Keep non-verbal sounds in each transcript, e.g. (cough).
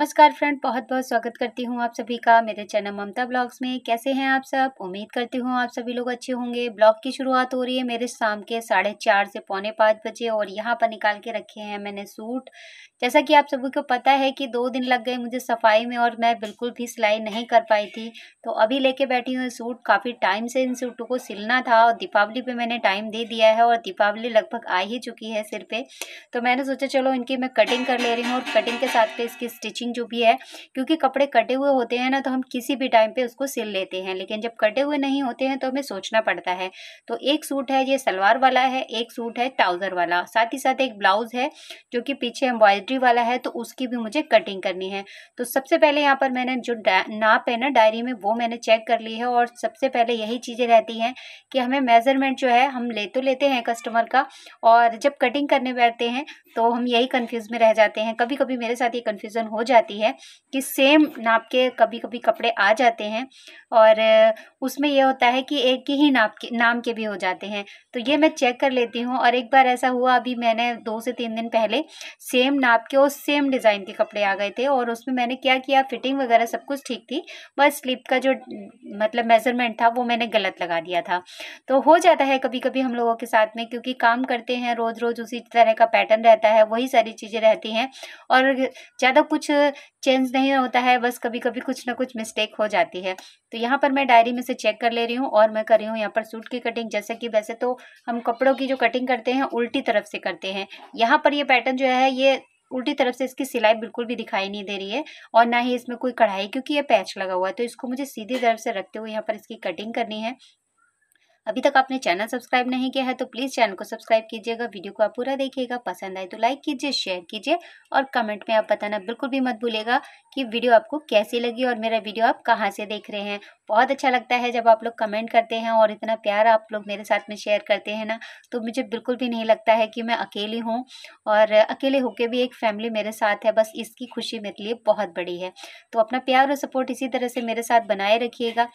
नमस्कार फ्रेंड बहुत बहुत स्वागत करती हूँ आप सभी का मेरे चैनल ममता ब्लॉग्स में कैसे हैं आप सब उम्मीद करती हूँ आप सभी लोग अच्छे होंगे ब्लॉग की शुरुआत हो रही है मेरे शाम के साढ़े चार से पौने पाँच बजे और यहाँ पर निकाल के रखे हैं मैंने सूट जैसा कि आप सभी को पता है कि दो दिन लग गए मुझे सफाई में और मैं बिल्कुल भी सिलाई नहीं कर पाई थी तो अभी लेके बैठी हूँ सूट काफ़ी टाइम से इन सूटों को सिलना था और दीपावली पर मैंने टाइम दे दिया है और दीपावली लगभग आ ही चुकी है सिर पर तो मैंने सोचा चलो इनकी मैं कटिंग कर ले रही हूँ और कटिंग के साथ पे इसकी स्टिचिंग स्टिचिंग जो भी है क्योंकि कपड़े कटे हुए होते हैं ना तो हम किसी भी टाइम पे उसको सिल लेते हैं लेकिन जब कटे हुए नहीं होते हैं तो हमें सोचना पड़ता है तो एक सूट है ये सलवार वाला है एक सूट है ट्राउज़र वाला साथ ही साथ एक ब्लाउज़ है जो कि पीछे एम्ब्रॉयडरी वाला है तो उसकी भी मुझे कटिंग करनी है तो सबसे पहले यहाँ पर मैंने जो नाप है ना डायरी में वो मैंने चेक कर ली है और सबसे पहले यही चीज़ें रहती हैं कि हमें मेज़रमेंट जो है हम ले तो लेते हैं कस्टमर का और जब कटिंग करने बैठते हैं तो हम यही कन्फ्यूज़ में रह जाते हैं कभी कभी मेरे साथ ये कन्फ्यूज़न हो जाती है कि सेम नाप के कभी कभी कपड़े आ जाते हैं और उसमें यह होता है कि एक ही नाप के नाम के भी हो जाते हैं तो ये मैं चेक कर लेती हूँ और एक बार ऐसा हुआ अभी मैंने दो से तीन दिन पहले सेम नाप के और सेम डिज़ाइन के कपड़े आ गए थे और उसमें मैंने क्या किया फिटिंग वगैरह सब कुछ ठीक थी बस स्लिप का जो मतलब मेज़रमेंट था वो मैंने गलत लगा दिया था तो हो जाता है कभी कभी हम लोगों के साथ में क्योंकि काम करते हैं रोज़ रोज़ उसी तरह का पैटर्न रहता है रहता है वही सारी चीज़ें रहती हैं और ज़्यादा कुछ चेंज नहीं होता है बस कभी कभी कुछ ना कुछ मिस्टेक हो जाती है तो यहाँ पर मैं डायरी में से चेक कर ले रही हूँ और मैं कर रही हूँ यहाँ पर सूट की कटिंग जैसे कि वैसे तो हम कपड़ों की जो कटिंग करते हैं उल्टी तरफ से करते हैं यहाँ पर ये पैटर्न जो है ये उल्टी तरफ से इसकी सिलाई बिल्कुल भी दिखाई नहीं दे रही है और ना ही इसमें कोई कढ़ाई क्योंकि ये पैच लगा हुआ है तो इसको मुझे सीधी तरफ से रखते हुए यहाँ पर इसकी कटिंग करनी है अभी तक आपने चैनल सब्सक्राइब नहीं किया है तो प्लीज़ चैनल को सब्सक्राइब कीजिएगा वीडियो को आप पूरा देखिएगा पसंद आए तो लाइक कीजिए शेयर कीजिए और कमेंट में आप बताना बिल्कुल भी मत भूलेगा कि वीडियो आपको कैसी लगी और मेरा वीडियो आप कहाँ से देख रहे हैं बहुत अच्छा लगता है जब आप लोग कमेंट करते हैं और इतना प्यार आप लोग मेरे साथ में शेयर करते हैं ना तो मुझे बिल्कुल भी नहीं लगता है कि मैं अकेली हूँ और अकेले होके भी एक फैमिली मेरे साथ है बस इसकी खुशी मेरे लिए बहुत बड़ी है तो अपना प्यार और सपोर्ट इसी तरह से मेरे साथ बनाए रखिएगा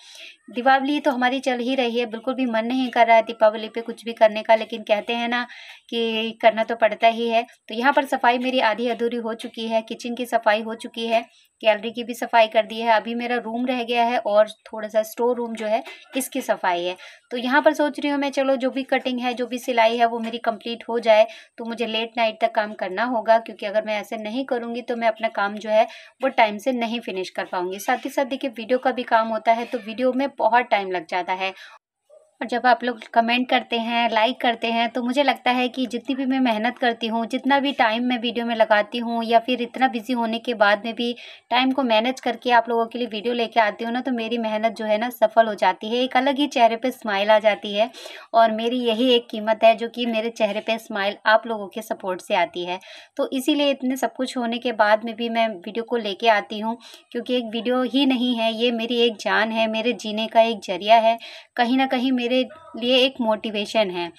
दिवाली तो हमारी चल ही रही है बिल्कुल भी मन मन नहीं कर रहा है दीपावली पे कुछ भी करने का लेकिन कहते हैं ना कि करना तो पड़ता ही है तो यहाँ पर सफाई मेरी आधी अधूरी हो चुकी है किचन की सफाई हो चुकी है गैलरी की भी सफाई कर दी है अभी मेरा रूम रह गया है और थोड़ा सा स्टोर रूम जो है इसकी सफाई है तो यहाँ पर सोच रही हूँ मैं चलो जो भी कटिंग है जो भी सिलाई है वो मेरी कंप्लीट हो जाए तो मुझे लेट नाइट तक काम करना होगा क्योंकि अगर मैं ऐसे नहीं करूँगी तो मैं अपना काम जो है वो टाइम से नहीं फिनिश कर पाऊँगी साथ ही साथ देखिए वीडियो का भी काम होता है तो वीडियो में बहुत टाइम लग जाता है और जब आप लोग कमेंट करते हैं लाइक करते हैं तो मुझे लगता है कि जितनी भी मैं मेहनत करती हूँ जितना भी टाइम मैं वीडियो में लगाती हूँ या फिर इतना बिजी होने के बाद में भी टाइम को मैनेज करके आप लोगों के लिए वीडियो लेके आती हूँ ना तो मेरी मेहनत जो है ना सफल हो जाती है एक अलग ही चेहरे पर स्माइल आ जाती है और मेरी यही एक कीमत है जो कि मेरे चेहरे पर स्माइल आप लोगों के सपोर्ट से आती है तो इसीलिए इतने सब कुछ होने के बाद में भी मैं वीडियो को लेके आती हूँ क्योंकि एक वीडियो ही नहीं है ये मेरी एक जान है मेरे जीने का एक जरिया है कहीं ना कहीं मेरे मेरे लिए एक मोटिवेशन है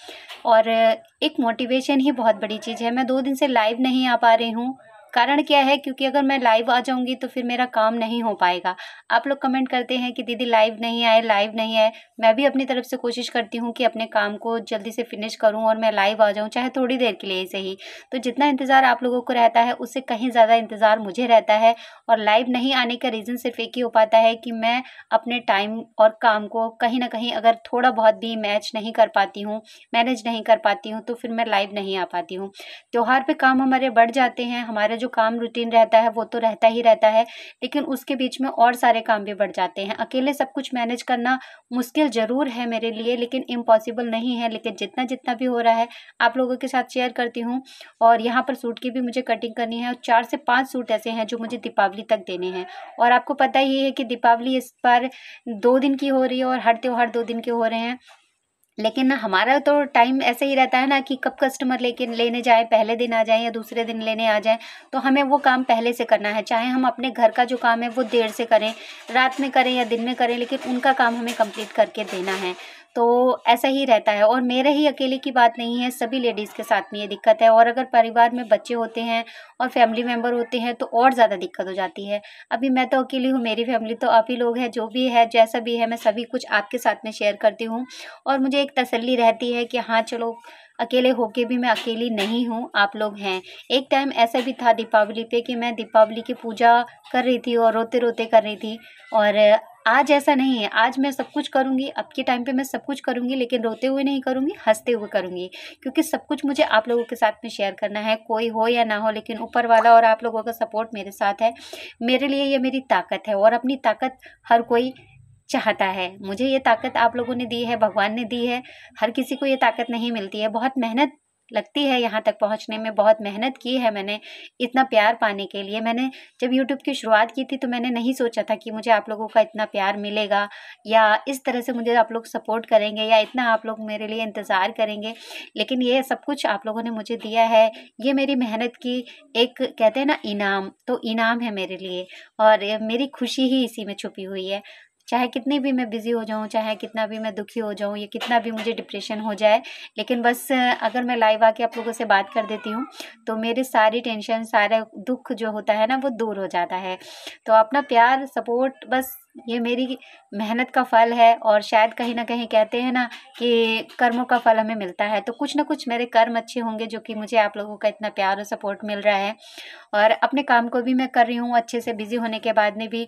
और एक मोटिवेशन ही बहुत बड़ी चीज़ है मैं दो दिन से लाइव नहीं आ पा रही हूँ कारण क्या है क्योंकि अगर मैं लाइव आ जाऊँगी तो फिर मेरा काम नहीं हो पाएगा आप लोग कमेंट करते हैं कि दीदी लाइव नहीं आए लाइव नहीं आए मैं भी अपनी तरफ से कोशिश करती हूँ कि अपने काम को जल्दी से फिनिश करूँ और मैं लाइव आ जाऊँ चाहे थोड़ी देर के लिए सही तो जितना इंतज़ार आप लोगों को रहता है उससे कहीं ज़्यादा इंतज़ार मुझे रहता है और लाइव नहीं आने का रीज़न सिर्फ एक ही हो पाता है कि मैं अपने टाइम और काम को कहीं ना कहीं अगर थोड़ा बहुत भी मैच नहीं कर पाती हूँ मैनेज नहीं कर पाती हूँ तो फिर मैं लाइव नहीं आ पाती हूँ त्यौहार पर काम हमारे बढ़ जाते हैं हमारे जो काम रूटीन रहता है वो तो रहता ही रहता है लेकिन उसके बीच में और सारे काम भी बढ़ जाते हैं अकेले सब कुछ मैनेज करना मुश्किल ज़रूर है मेरे लिए लेकिन इम्पॉसिबल नहीं है लेकिन जितना जितना भी हो रहा है आप लोगों के साथ शेयर करती हूँ और यहाँ पर सूट की भी मुझे कटिंग करनी है और चार से पाँच सूट ऐसे हैं जो मुझे दीपावली तक देने हैं और आपको पता ही है कि दीपावली इस पर दो दिन की हो रही है और हर त्यौहार दो दिन के हो रहे हैं लेकिन हमारा तो टाइम ऐसे ही रहता है ना कि कब कस्टमर लेके लेने जाए पहले दिन आ जाए या दूसरे दिन लेने आ जाए तो हमें वो काम पहले से करना है चाहे हम अपने घर का जो काम है वो देर से करें रात में करें या दिन में करें लेकिन उनका काम हमें कंप्लीट करके देना है तो ऐसा ही रहता है और मेरे ही अकेले की बात नहीं है सभी लेडीज़ के साथ में ये दिक्कत है और अगर परिवार में बच्चे होते हैं और फैमिली मेम्बर होते हैं तो और ज़्यादा दिक्कत हो जाती है अभी मैं तो अकेली हूँ मेरी फैमिली तो आप ही लोग हैं जो भी है जैसा भी है मैं सभी कुछ आपके साथ में शेयर करती हूँ और मुझे एक तसली रहती है कि हाँ चलो अकेले होके भी मैं अकेली नहीं हूँ आप लोग हैं एक टाइम ऐसा भी था दीपावली पे कि मैं दीपावली की पूजा कर रही थी और रोते रोते कर रही थी और आज ऐसा नहीं है आज मैं सब कुछ करूँगी अब के टाइम पे मैं सब कुछ करूँगी लेकिन रोते हुए नहीं करूँगी हंसते हुए करूँगी क्योंकि सब कुछ मुझे आप लोगों के साथ में शेयर करना है कोई हो या ना हो लेकिन ऊपर वाला और आप लोगों का सपोर्ट मेरे साथ है मेरे लिए ये मेरी ताकत है और अपनी ताकत हर कोई चाहता है मुझे ये ताकत आप लोगों ने दी है भगवान ने दी है हर किसी को ये ताकत नहीं मिलती है बहुत मेहनत लगती है यहाँ तक पहुँचने में बहुत मेहनत की है मैंने इतना प्यार पाने के लिए मैंने जब यूट्यूब की शुरुआत की थी तो मैंने नहीं सोचा था कि मुझे आप लोगों का इतना प्यार मिलेगा या इस तरह से मुझे आप लोग सपोर्ट करेंगे या इतना आप लोग मेरे लिए इंतज़ार करेंगे लेकिन ये सब कुछ आप लोगों ने मुझे दिया है ये मेरी मेहनत की एक कहते हैं ना इनाम तो इनाम है मेरे लिए और मेरी खुशी ही इसी में छुपी हुई है चाहे कितनी भी मैं बिज़ी हो जाऊँ चाहे कितना भी मैं दुखी हो जाऊँ या कितना भी मुझे डिप्रेशन हो जाए लेकिन बस अगर मैं लाइव आके आप लोगों से बात कर देती हूँ तो मेरे सारी टेंशन सारा दुख जो होता है ना वो दूर हो जाता है तो अपना प्यार सपोर्ट बस ये मेरी मेहनत का फल है और शायद कहीं ना कहीं कहते हैं ना कि कर्मों का फल हमें मिलता है तो कुछ ना कुछ मेरे कर्म अच्छे होंगे जो कि मुझे आप लोगों का इतना प्यार और सपोर्ट मिल रहा है और अपने काम को भी मैं कर रही हूँ अच्छे से बिज़ी होने के बाद में भी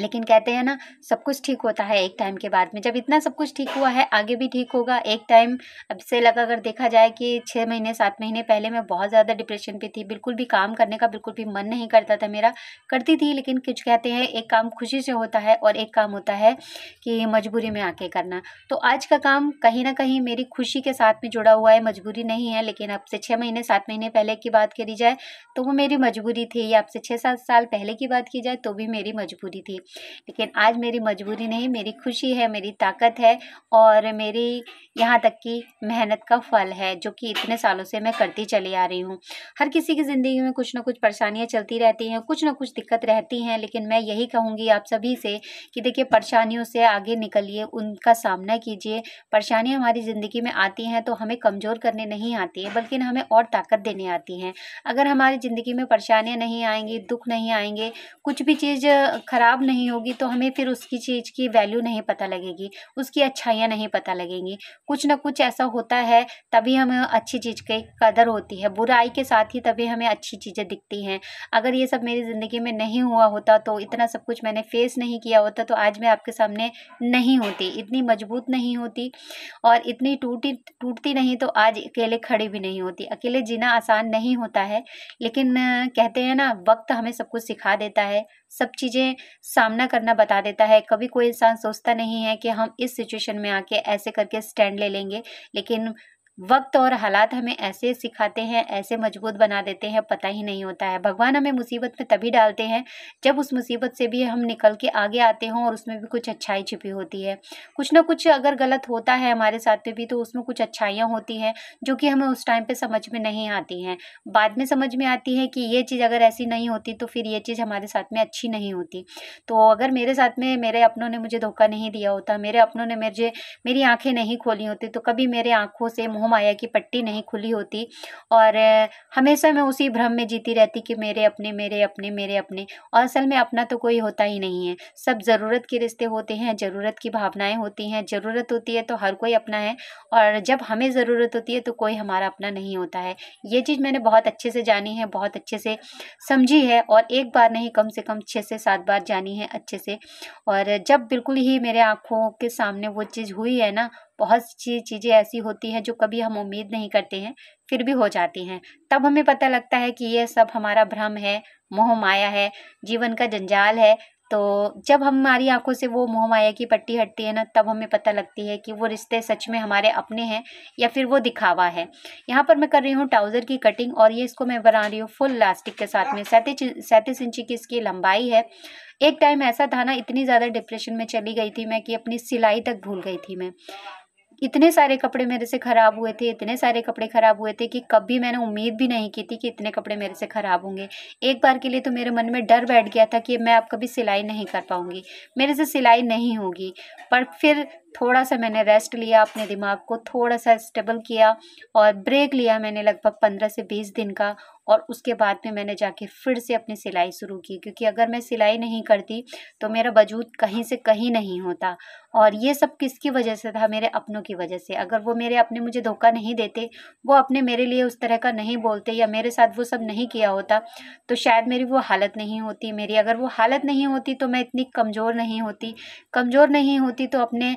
लेकिन कहते हैं ना सब कुछ ठीक होता है एक टाइम के बाद में जब इतना सब कुछ ठीक हुआ है आगे भी ठीक होगा एक टाइम अब से लगा अगर देखा जाए कि छः महीने सात महीने पहले मैं बहुत ज़्यादा डिप्रेशन पे थी बिल्कुल भी काम करने का बिल्कुल भी मन नहीं करता था मेरा करती थी लेकिन कुछ कहते हैं एक काम खुशी से होता है और एक काम होता है कि मजबूरी में आके करना तो आज का काम कहीं ना कहीं मेरी खुशी के साथ में जुड़ा हुआ है मजबूरी नहीं है लेकिन अब से छः महीने सात महीने पहले की बात करी जाए तो वो मेरी मजबूरी थी या अब से छः सात साल पहले की बात की जाए तो भी मेरी मजबूरी थी लेकिन आज मेरी मजबूरी नहीं मेरी खुशी है मेरी ताकत है और मेरी यहाँ तक कि मेहनत का फल है जो कि इतने सालों से मैं करती चली आ रही हूँ हर किसी की ज़िंदगी में कुछ ना कुछ परेशानियाँ चलती रहती हैं कुछ ना कुछ दिक्कत रहती हैं लेकिन मैं यही कहूँगी आप सभी से कि देखिए परेशानियों से आगे निकलिए उनका सामना कीजिए परेशानियाँ हमारी ज़िंदगी में आती हैं तो हमें कमज़ोर करने नहीं आती है बल्कि हमें और ताकत देने आती हैं अगर हमारी ज़िंदगी में परेशानियाँ नहीं आएंगी दुख नहीं आएंगे कुछ भी चीज़ ख़राब नहीं नहीं होगी तो हमें फिर उसकी चीज़ की वैल्यू नहीं पता लगेगी उसकी अच्छाइयाँ नहीं पता लगेंगी कुछ ना कुछ ऐसा होता है तभी हमें अच्छी चीज़ की कदर होती है बुराई के साथ ही तभी हमें अच्छी चीज़ें दिखती हैं अगर ये सब मेरी ज़िंदगी में नहीं हुआ होता तो इतना सब कुछ मैंने फेस नहीं किया होता तो आज मैं आपके सामने नहीं होती इतनी मजबूत नहीं होती और इतनी टूटी टूटती नहीं तो आज अकेले खड़ी भी नहीं होती अकेले जीना आसान नहीं होता है लेकिन कहते हैं ना वक्त हमें सब कुछ सिखा देता है सब चीज़ें सामना करना बता देता है कभी कोई इंसान सोचता नहीं है कि हम इस सिचुएशन में आके ऐसे करके स्टैंड ले लेंगे लेकिन वक्त और हालात हमें ऐसे सिखाते हैं ऐसे मजबूत बना देते हैं पता ही नहीं होता है भगवान हमें मुसीबत में तभी डालते हैं जब उस मुसीबत से भी हम निकल के आगे आते हों और उसमें भी कुछ अच्छाई छिपी होती है कुछ ना कुछ अगर गलत होता है हमारे साथ में भी तो उसमें कुछ अच्छाइयाँ होती हैं जो कि हमें उस टाइम पर समझ में नहीं आती हैं बाद में समझ में आती है कि ये चीज़ अगर ऐसी नहीं होती तो फिर ये चीज़ हमारे साथ में अच्छी नहीं होती तो अगर मेरे साथ में मेरे अपनों ने मुझे धोखा नहीं दिया होता मेरे अपनों ने मेरे मेरी आँखें नहीं खोली होती तो कभी मेरे आँखों से मुँह माया की पट्टी नहीं खुली होती और हमेशा मैं उसी भ्रम में जीती रहती कि मेरे अपने मेरे अपने मेरे अपने और असल में अपना तो कोई होता ही नहीं है सब ज़रूरत के रिश्ते होते हैं ज़रूरत की भावनाएँ होती हैं ज़रूरत होती है तो हर कोई अपना है और जब हमें ज़रूरत होती है तो कोई हमारा अपना नहीं होता है ये चीज़ मैंने बहुत अच्छे से जानी है बहुत अच्छे से समझी है और एक बार नहीं कम से कम छः से सात बार जानी है अच्छे से और जब बिल्कुल ही मेरे आँखों के सामने वो चीज़ हुई है ना बहुत सी चीज़ें ऐसी होती हैं जो कभी हम उम्मीद नहीं करते हैं फिर भी हो जाती हैं तब हमें पता लगता है कि यह सब हमारा भ्रम है मोह माया है जीवन का जंजाल है तो जब हमारी आंखों से वो मोह माया की पट्टी हटती है ना तब हमें पता लगती है कि वो रिश्ते सच में हमारे अपने हैं या फिर वो दिखावा है यहाँ पर मैं कर रही हूँ ट्राउज़र की कटिंग और ये इसको मैं बना रही हूँ फुल लास्टिक के साथ में सैंतीस सैंतीस इंची की इसकी लंबाई है एक टाइम ऐसा था ना इतनी ज़्यादा डिप्रेशन में चली गई थी मैं कि अपनी सिलाई तक भूल गई थी मैं इतने सारे कपड़े मेरे से ख़राब हुए थे इतने सारे कपड़े ख़राब हुए थे कि कभी मैंने उम्मीद भी नहीं की थी कि इतने कपड़े मेरे से ख़राब होंगे एक बार के लिए तो मेरे मन में डर बैठ गया था कि मैं अब कभी सिलाई नहीं कर पाऊँगी मेरे से सिलाई नहीं होगी पर फिर थोड़ा सा मैंने रेस्ट लिया अपने दिमाग को थोड़ा सा स्टेबल किया और ब्रेक लिया मैंने लगभग पंद्रह से बीस दिन का और उसके बाद में मैंने जाके फिर से अपनी सिलाई शुरू की क्योंकि अगर मैं सिलाई नहीं करती तो मेरा वजूद कहीं से कहीं नहीं होता और ये सब किसकी वजह से था मेरे अपनों की वजह से अगर वो मेरे अपने मुझे धोखा नहीं देते वो अपने मेरे लिए उस तरह का नहीं बोलते या मेरे साथ वो सब नहीं किया होता तो शायद मेरी वो हालत नहीं होती मेरी अगर वो हालत नहीं होती तो मैं इतनी कमज़ोर नहीं होती कमज़ोर नहीं होती तो अपने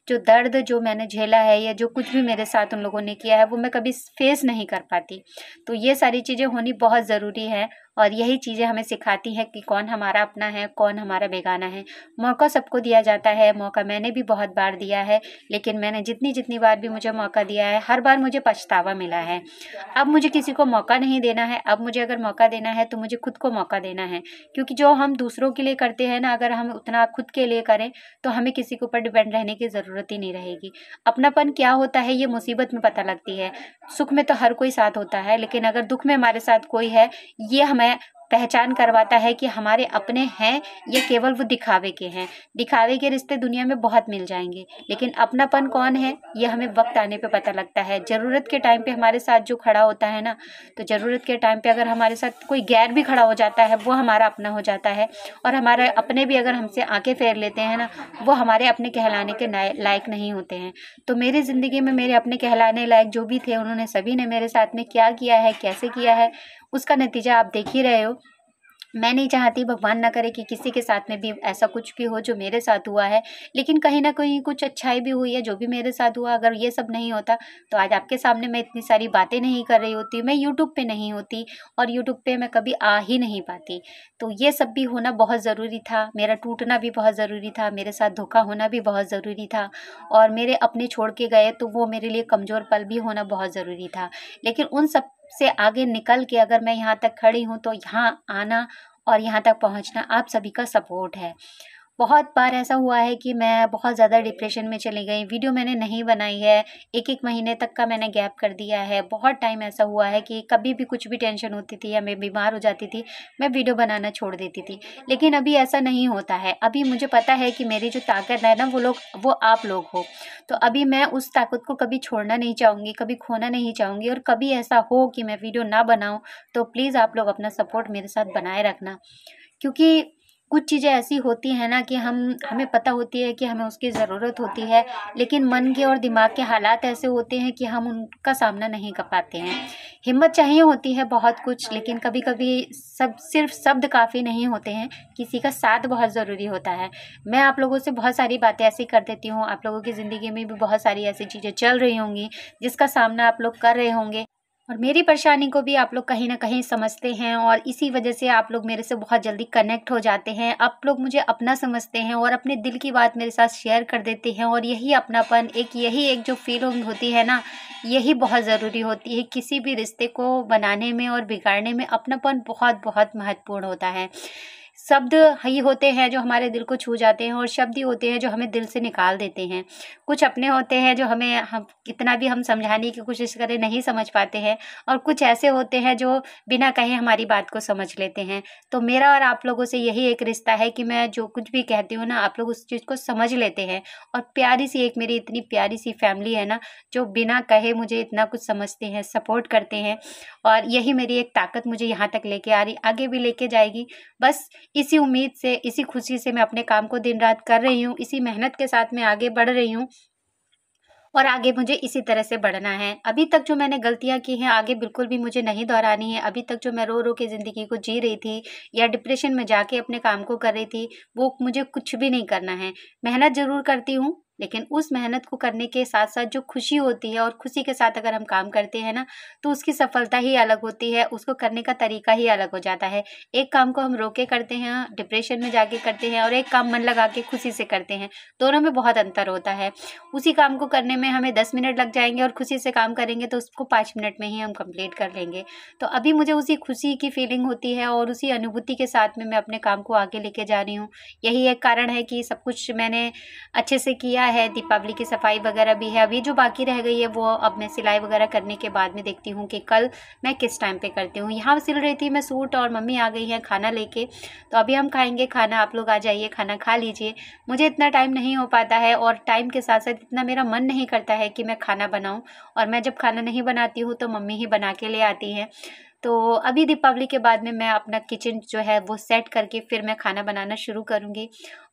जो दर्द जो मैंने झेला है या जो कुछ भी मेरे साथ उन लोगों ने किया है वो मैं कभी फेस नहीं कर पाती तो ये सारी चीज़ें होनी बहुत ज़रूरी है और यही चीज़ें हमें सिखाती हैं कि कौन हमारा अपना है कौन हमारा बेगाना है मौका सबको दिया जाता है मौका मैंने भी बहुत बार दिया है लेकिन मैंने जितनी जितनी बार भी मुझे मौका दिया है हर बार मुझे पछतावा मिला है अब मुझे किसी को मौका नहीं देना है अब मुझे अगर मौका देना है तो मुझे खुद को मौका देना है क्योंकि जो हम दूसरों के लिए करते हैं ना अगर हम उतना खुद के लिए करें तो हमें किसी के ऊपर डिपेंड रहने की ज़रूरत ज़रूरत ही नहीं रहेगी अपनापन क्या होता है ये मुसीबत में पता लगती है सुख में तो हर कोई साथ होता है लेकिन अगर दुख में हमारे साथ कोई है ये हमें पहचान करवाता है कि हमारे अपने हैं या केवल वो दिखावे के हैं दिखावे के रिश्ते दुनिया में बहुत मिल जाएंगे लेकिन अपनापन कौन है ये हमें वक्त आने पे पता लगता है ज़रूरत के टाइम पे हमारे साथ जो खड़ा होता है ना तो ज़रूरत के टाइम पे अगर हमारे साथ कोई गैर भी खड़ा हो जाता है वो हमारा अपना हो जाता है और हमारे अपने भी अगर हमसे आँखें फेर लेते हैं ना वो हमारे अपने कहलाने के लायक नहीं होते हैं तो मेरी ज़िंदगी में मेरे अपने कहलाने लायक जो भी थे उन्होंने सभी ने मेरे साथ में क्या किया है कैसे किया है उसका नतीजा आप देख ही रहे हो मैं नहीं चाहती भगवान ना करे कि किसी के साथ में भी ऐसा कुछ भी हो जो मेरे साथ हुआ है लेकिन कहीं ना कहीं कुछ अच्छाई भी हुई है जो भी मेरे साथ हुआ अगर ये सब नहीं होता तो आज आपके सामने मैं इतनी सारी बातें नहीं कर रही होती मैं यूट्यूब पे नहीं होती और यूट्यूब पे मैं कभी आ ही नहीं पाती तो ये सब भी होना बहुत ज़रूरी था मेरा टूटना भी बहुत ज़रूरी था मेरे साथ धोखा होना भी बहुत ज़रूरी था और मेरे अपने छोड़ के गए तो वो मेरे लिए कमज़ोर पल भी होना बहुत ज़रूरी था लेकिन उन सब से आगे निकल के अगर मैं यहाँ तक खड़ी हूँ तो यहाँ आना और यहाँ तक पहुँचना आप सभी का सपोर्ट है बहुत बार ऐसा हुआ है कि मैं बहुत ज़्यादा डिप्रेशन में चली गई वीडियो मैंने नहीं बनाई है एक एक महीने तक का मैंने गैप कर दिया है बहुत टाइम ऐसा हुआ है कि कभी भी कुछ भी टेंशन होती थी या मैं बीमार हो जाती थी मैं वीडियो बनाना छोड़ देती थी लेकिन अभी ऐसा नहीं होता है अभी मुझे पता है कि मेरी जो ताकत है ना वो लोग वो आप लोग हो तो अभी मैं उस ताकत को कभी छोड़ना नहीं चाहूँगी कभी खोना नहीं चाहूँगी और कभी ऐसा हो कि मैं वीडियो ना बनाऊँ तो प्लीज़ आप लोग अपना सपोर्ट मेरे साथ बनाए रखना क्योंकि कुछ चीज़ें ऐसी होती हैं ना कि हम हमें पता होती है कि हमें उसकी ज़रूरत होती है लेकिन मन के और दिमाग के हालात ऐसे होते हैं कि हम उनका सामना नहीं कर पाते हैं हिम्मत चाहिए होती है बहुत कुछ लेकिन कभी कभी सब सिर्फ शब्द काफ़ी नहीं होते हैं किसी का साथ बहुत ज़रूरी होता है मैं आप लोगों से बहुत सारी बातें ऐसी कर देती हूँ आप लोगों की ज़िंदगी में भी बहुत सारी ऐसी चीज़ें चल रही होंगी जिसका सामना आप लोग कर रहे होंगे और मेरी परेशानी को भी आप लोग कहीं ना कहीं समझते हैं और इसी वजह से आप लोग मेरे से बहुत जल्दी कनेक्ट हो जाते हैं आप लोग मुझे अपना समझते हैं और अपने दिल की बात मेरे साथ शेयर कर देते हैं और यही अपनापन एक यही एक जो फीलिंग होती है ना यही बहुत ज़रूरी होती है किसी भी रिश्ते को बनाने में और बिगाड़ने में अपनापन बहुत बहुत महत्वपूर्ण होता है शब्द ही होते हैं जो हमारे दिल को छू जाते हैं और शब्द ही होते हैं जो हमें दिल से निकाल देते हैं कुछ अपने होते हैं जो हमें हम कितना भी हम समझाने की कोशिश करें नहीं समझ पाते हैं और कुछ ऐसे होते हैं जो बिना कहे हमारी बात को समझ लेते हैं तो मेरा और आप लोगों से यही एक रिश्ता है कि मैं जो कुछ भी कहती हूँ ना आप लोग उस चीज़ को समझ लेते हैं और प्यारी सी एक मेरी इतनी प्यारी सी फैमिली है ना जो बिना कहे मुझे इतना कुछ समझते हैं सपोर्ट करते हैं और यही मेरी एक ताकत मुझे यहाँ तक लेके आ रही आगे भी लेके जाएगी बस इसी उम्मीद से इसी खुशी से मैं अपने काम को दिन रात कर रही हूँ इसी मेहनत के साथ मैं आगे बढ़ रही हूँ और आगे मुझे इसी तरह से बढ़ना है अभी तक जो मैंने गलतियाँ की हैं आगे बिल्कुल भी मुझे नहीं दोहरानी है अभी तक जो मैं रो रो के ज़िंदगी को जी रही थी या डिप्रेशन में जाके अपने काम को कर रही थी वो मुझे कुछ भी नहीं करना है मेहनत ज़रूर करती हूँ लेकिन उस मेहनत को करने के साथ साथ जो खुशी होती है और खुशी के साथ अगर हम काम करते हैं ना तो उसकी सफलता ही अलग होती है उसको करने का तरीका ही अलग हो जाता है एक काम को हम रोके करते हैं डिप्रेशन में जाके करते हैं और एक काम मन लगा के खुशी से करते हैं दोनों में बहुत अंतर होता है उसी काम को करने में हमें दस मिनट लग जाएंगे और खुशी से काम करेंगे तो उसको पाँच मिनट में ही हम कंप्लीट कर लेंगे तो अभी मुझे उसी खुशी की फीलिंग होती है और उसी अनुभूति के साथ में मैं अपने काम को आगे लेके जा रही हूँ यही एक कारण है कि सब कुछ मैंने अच्छे से किया है दीपावली की सफाई वगैरह भी है अभी जो बाकी रह गई है वो अब मैं सिलाई वगैरह करने के बाद में देखती हूँ कि कल मैं किस टाइम पे करती हूँ यहाँ सिल रही थी मैं सूट और मम्मी आ गई है खाना लेके तो अभी हम खाएंगे खाना आप लोग आ जाइए खाना खा लीजिए मुझे इतना टाइम नहीं हो पाता है और टाइम के साथ साथ इतना मेरा मन नहीं करता है कि मैं खाना बनाऊँ और मैं जब खाना नहीं बनाती हूँ तो मम्मी ही बना के ले आती हैं तो अभी दीपावली के बाद में मैं अपना किचन जो है वो सेट करके फिर मैं खाना बनाना शुरू करूँगी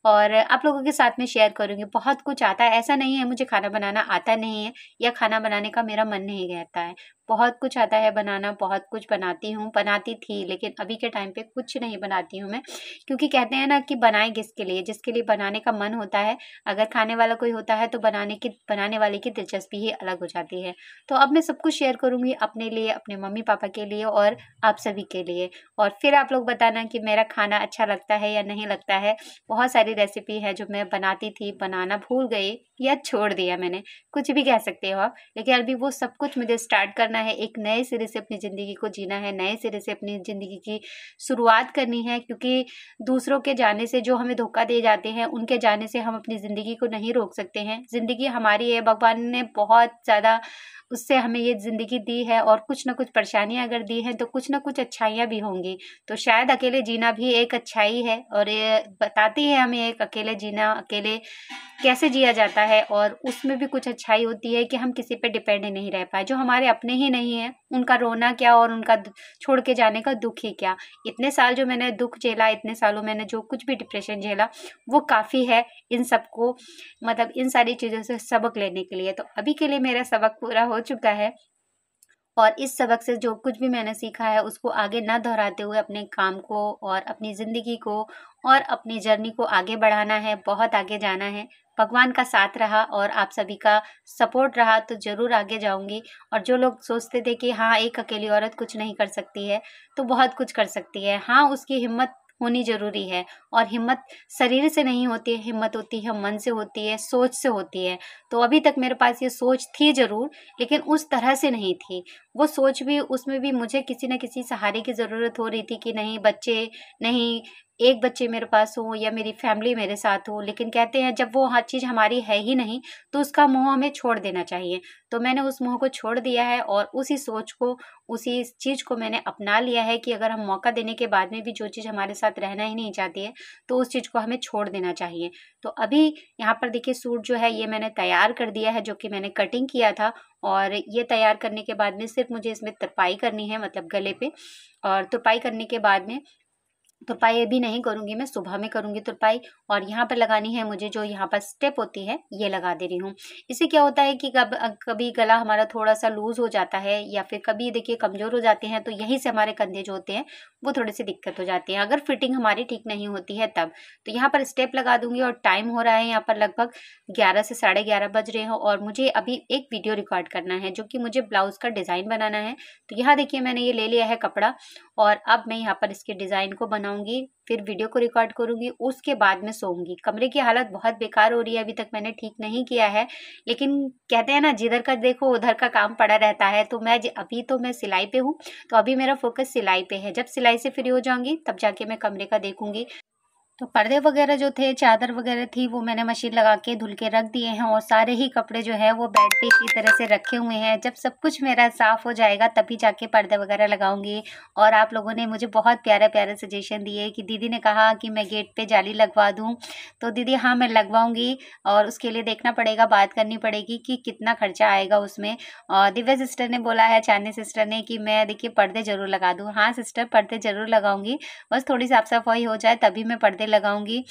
और आप लोगों के साथ में शेयर करूँगी बहुत कुछ आता है ऐसा नहीं है मुझे खाना बनाना आता नहीं है या खाना बनाने का मेरा मन नहीं रहता है बहुत कुछ आता है बनाना बहुत कुछ बनाती हूँ बनाती थी लेकिन अभी के टाइम पे कुछ नहीं बनाती हूँ मैं क्योंकि कहते हैं ना कि बनाए किसके लिए जिसके लिए बनाने का मन होता है अगर खाने वाला कोई होता है तो बनाने की बनाने वाले की दिलचस्पी ही अलग हो जाती है तो अब मैं सब कुछ शेयर करूँगी अपने लिए अपने मम्मी पापा के लिए और आप सभी के लिए और फिर आप लोग बताना कि मेरा खाना अच्छा लगता है या नहीं लगता है बहुत सारी रेसिपी है जो मैं बनाती थी बनाना भूल गई या छोड़ दिया मैंने कुछ भी कह सकते हो आप लेकिन अभी वो सब कुछ मुझे स्टार्ट करना करना है एक नए सिरे से अपनी ज़िंदगी को जीना है नए सिरे से अपनी ज़िंदगी की शुरुआत करनी है क्योंकि दूसरों के जाने से जो हमें धोखा दिए जाते हैं उनके जाने से हम अपनी ज़िंदगी को नहीं रोक सकते हैं ज़िंदगी हमारी है भगवान ने बहुत ज़्यादा उससे हमें ये ज़िंदगी दी है और कुछ ना कुछ परेशानियाँ अगर दी हैं तो कुछ ना कुछ अच्छाइयाँ भी होंगी तो शायद अकेले जीना भी एक अच्छाई है और ये बताती है हमें एक अकेले जीना अकेले कैसे जिया जाता है और उसमें भी कुछ अच्छाई होती है कि हम किसी पर डिपेंड नहीं रह पाए जो हमारे अपने ही ही नहीं है उनका रोना क्या और उनका छोड़ के जाने का दुख ही क्या इतने साल जो मैंने दुख झेला इतने सालों मैंने जो कुछ भी डिप्रेशन झेला वो काफ़ी है इन सबको मतलब इन सारी चीज़ों से सबक लेने के लिए तो अभी के लिए मेरा सबक पूरा हो चुका है और इस सबक से जो कुछ भी मैंने सीखा है उसको आगे ना दोहराते हुए अपने काम को और अपनी ज़िंदगी को और अपनी जर्नी को आगे बढ़ाना है बहुत आगे जाना है भगवान का साथ रहा और आप सभी का सपोर्ट रहा तो ज़रूर आगे जाऊंगी और जो लोग सोचते थे कि हाँ एक अकेली औरत कुछ नहीं कर सकती है तो बहुत कुछ कर सकती है हाँ उसकी हिम्मत होनी ज़रूरी है और हिम्मत शरीर से नहीं होती है हिम्मत होती है मन से होती है सोच से होती है तो अभी तक मेरे पास ये सोच थी ज़रूर लेकिन उस तरह से नहीं थी वो सोच भी उसमें भी मुझे किसी न किसी सहारे की ज़रूरत हो रही थी कि नहीं बच्चे नहीं एक बच्चे मेरे पास हो या मेरी फैमिली मेरे साथ हो लेकिन कहते हैं जब वो हर चीज़ हमारी है ही नहीं तो उसका मोह हमें छोड़ देना चाहिए तो मैंने उस मोह को छोड़ दिया है और उसी सोच को उसी चीज़ को मैंने अपना लिया है कि अगर हम मौका देने के बाद में भी जो चीज़ हमारे साथ रहना ही नहीं चाहती है तो उस चीज़ को हमें छोड़ देना चाहिए तो अभी यहाँ पर देखिए सूट जो है ये मैंने तैयार कर दिया है जो कि मैंने कटिंग किया था और ये तैयार करने के बाद में सिर्फ मुझे इसमें तरपाई करनी है मतलब गले पे और तुरपाई करने के बाद में तुरपाई अभी नहीं करूँगी मैं सुबह में करूँगी तुरपाई और यहाँ पर लगानी है मुझे जो यहाँ पर स्टेप होती है ये लगा दे रही हूँ इससे क्या होता है कि कब कभी गला हमारा थोड़ा सा लूज़ हो जाता है या फिर कभी देखिए कमज़ोर हो जाते हैं तो यहीं से हमारे कंधे जो होते हैं वो थोड़े से दिक्कत हो जाती है अगर फिटिंग हमारी ठीक नहीं होती है तब तो यहाँ पर स्टेप लगा दूँगी और टाइम हो रहा है यहाँ पर लगभग ग्यारह से साढ़े ग्यारह बज रहे हैं और मुझे अभी एक वीडियो रिकॉर्ड करना है जो कि मुझे ब्लाउज़ का डिज़ाइन बनाना है तो यहाँ देखिए मैंने ये ले लिया है कपड़ा और अब मैं यहाँ पर इसके डिज़ाइन को बना बनाऊंगी फिर वीडियो को रिकॉर्ड करूंगी उसके बाद में सोऊंगी कमरे की हालत बहुत बेकार हो रही है अभी तक मैंने ठीक नहीं किया है लेकिन कहते हैं ना जिधर का देखो उधर का काम पड़ा रहता है तो मैं अभी तो मैं सिलाई पे हूँ तो अभी मेरा फोकस सिलाई पे है जब सिलाई से फ्री हो जाऊंगी तब जाके मैं कमरे का देखूंगी तो पर्दे वगैरह जो थे चादर वगैरह थी वो मैंने मशीन लगा के धुल के रख दिए हैं और सारे ही कपड़े जो है वो बेड पे इसी तरह से रखे हुए हैं जब सब कुछ मेरा साफ़ हो जाएगा तभी जाके पर्दे वगैरह लगाऊंगी और आप लोगों ने मुझे बहुत प्यारे प्यारे सजेशन दिए कि दीदी ने कहा कि मैं गेट पर जाली लगवा दूँ तो दीदी हाँ मैं लगवाऊंगी और उसके लिए देखना पड़ेगा बात करनी पड़ेगी कि कितना खर्चा आएगा उसमें और दिव्या सिस्टर ने बोला है चांदनी सिस्टर ने कि मैं देखिए पर्दे ज़रूर लगा दूँ हाँ सिस्टर पर्दे ज़रूर लगाऊँगी बस थोड़ी साफ़ सफाई हो जाए तभी मैं पर्दे लगाऊंगी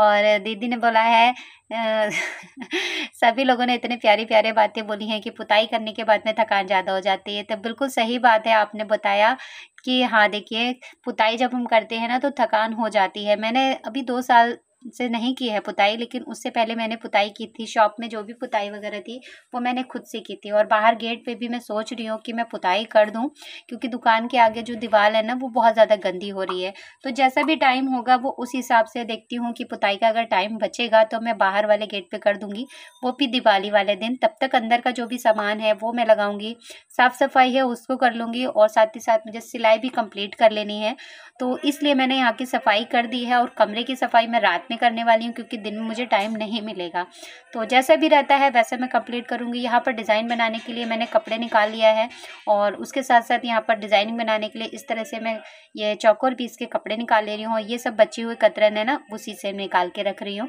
और दीदी ने बोला है (laughs) सभी लोगों ने इतने प्यारी प्यारे बातें बोली हैं कि पुताई करने के बाद में थकान ज़्यादा हो जाती है तो बिल्कुल सही बात है आपने बताया कि हाँ देखिए पुताई जब हम करते हैं ना तो थकान हो जाती है मैंने अभी दो साल से नहीं की है पुताई लेकिन उससे पहले मैंने पुताई की थी शॉप में जो भी पुताई वगैरह थी वो मैंने खुद से की थी और बाहर गेट पे भी मैं सोच रही हूँ कि मैं पुताई कर दूँ क्योंकि दुकान के आगे जो दीवार है ना वो बहुत ज़्यादा गंदी हो रही है तो जैसा भी टाइम होगा वो उस हिसाब से देखती हूँ कि पुताई का अगर टाइम बचेगा तो मैं बाहर वाले गेट पर कर दूँगी वो भी दिवाली वाले दिन तब तक अंदर का जो भी सामान है वो मैं लगाऊँगी साफ़ सफाई है उसको कर लूँगी और साथ ही साथ मुझे सिलाई भी कंप्लीट कर लेनी है तो इसलिए मैंने यहाँ की सफाई कर दी है और कमरे की सफाई मैं रात में नहीं करने वाली हूँ क्योंकि दिन में मुझे टाइम नहीं मिलेगा तो जैसा भी रहता है वैसे मैं कंप्लीट करूँगी यहाँ पर डिज़ाइन बनाने के लिए मैंने कपड़े निकाल लिया है और उसके साथ साथ यहाँ पर डिज़ाइनिंग बनाने के लिए इस तरह से मैं ये चौकोर पीस के कपड़े निकाल ले रही हूँ ये सब बचे हुए कतरन है ना उसी से निकाल के रख रही हूँ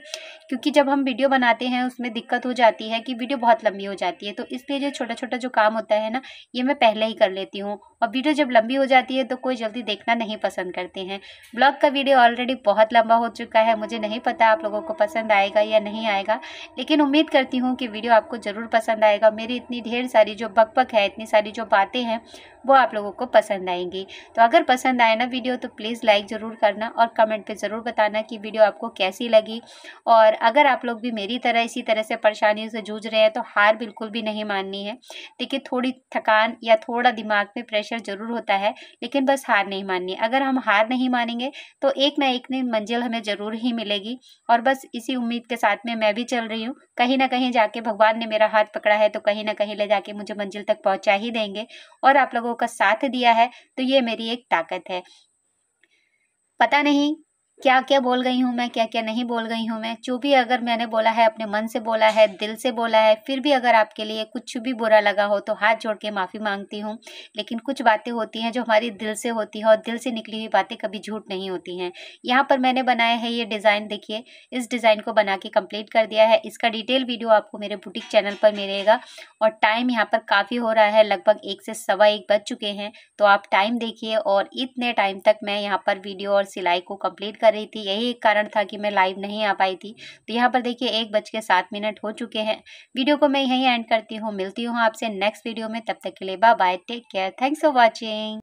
क्योंकि जब हम वीडियो बनाते हैं उसमें दिक्कत हो जाती है कि वीडियो बहुत लंबी हो जाती है तो इसलिए जो छोटा छोटा जो काम होता है ना ये मैं पहले ही कर लेती हूँ और वीडियो जब लंबी हो जाती है तो कोई जल्दी देखना नहीं पसंद करते हैं ब्लॉग का वीडियो ऑलरेडी बहुत लंबा हो चुका है मुझे नहीं नहीं पता आप लोगों को पसंद आएगा या नहीं आएगा लेकिन उम्मीद करती हूँ कि वीडियो आपको ज़रूर पसंद आएगा मेरी इतनी ढेर सारी जो बकबक है इतनी सारी जो बातें हैं वो आप लोगों को पसंद आएंगी तो अगर पसंद आए ना वीडियो तो प्लीज़ लाइक ज़रूर करना और कमेंट पे ज़रूर बताना कि वीडियो आपको कैसी लगी और अगर आप लोग भी मेरी तरह इसी तरह से परेशानियों से जूझ रहे हैं तो हार बिल्कुल भी नहीं माननी है देखिए थोड़ी थकान या थोड़ा दिमाग में प्रेशर ज़रूर होता है लेकिन बस हार नहीं माननी अगर हम हार नहीं मानेंगे तो एक ना एक दिन मंजिल हमें ज़रूर ही मिलेगी जाएगी और बस इसी उम्मीद के साथ में मैं भी चल रही हूँ कहीं ना कहीं जाके भगवान ने मेरा हाथ पकड़ा है तो कहीं ना कहीं ले जाके मुझे मंजिल तक पहुँचा ही देंगे और आप लोगों का साथ दिया है तो ये मेरी एक ताकत है पता नहीं क्या क्या बोल गई हूँ मैं क्या क्या नहीं बोल गई हूँ मैं जो भी अगर मैंने बोला है अपने मन से बोला है दिल से बोला है फिर भी अगर आपके लिए कुछ भी बुरा लगा हो तो हाथ जोड़ के माफ़ी मांगती हूँ लेकिन कुछ बातें होती हैं जो हमारी दिल से होती है और दिल से निकली हुई बातें कभी झूठ नहीं होती हैं यहाँ पर मैंने बनाया है ये डिज़ाइन देखिए इस डिज़ाइन को बना के कम्प्लीट कर दिया है इसका डिटेल वीडियो आपको मेरे बुटीक चैनल पर मिलेगा और टाइम यहाँ पर काफ़ी हो रहा है लगभग एक से सवा एक बज चुके हैं तो आप टाइम देखिए और इतने टाइम तक मैं यहाँ पर वीडियो और सिलाई को कम्प्लीट कर रही थी यही एक कारण था कि मैं लाइव नहीं आ पाई थी तो यहाँ पर देखिए एक बज के सात मिनट हो चुके हैं वीडियो को मैं यहीं एंड करती हूँ मिलती हूँ आपसे नेक्स्ट वीडियो में तब तक के लिए bye bye take care thanks for watching